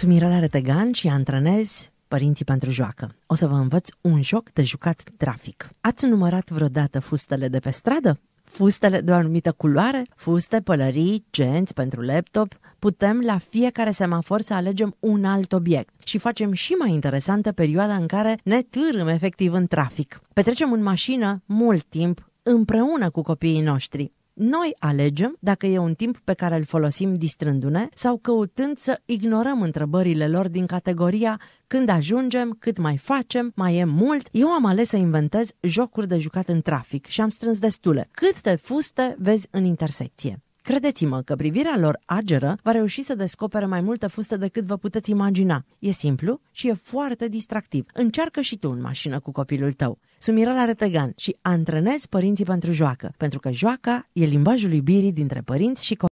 Sunt Mirela Retegan și antrenez părinții pentru joacă. O să vă învăț un joc de jucat trafic. Ați numărat vreodată fustele de pe stradă? Fustele de o anumită culoare, fuste, pălării, genți pentru laptop, putem la fiecare semafor să alegem un alt obiect și facem și mai interesantă perioada în care ne târâm efectiv în trafic. Petrecem în mașină mult timp împreună cu copiii noștri. Noi alegem dacă e un timp pe care îl folosim distrându-ne sau căutând să ignorăm întrebările lor din categoria când ajungem, cât mai facem, mai e mult. Eu am ales să inventez jocuri de jucat în trafic și am strâns destule. Câte fuste vezi în intersecție? Credeți-mă că privirea lor ageră va reuși să descopere mai multă fustă decât vă puteți imagina. E simplu și e foarte distractiv. Încearcă și tu în mașină cu copilul tău. Sunt Mirela Retegan și antrenez părinții pentru joacă, pentru că joaca e limbajul iubirii dintre părinți și copii.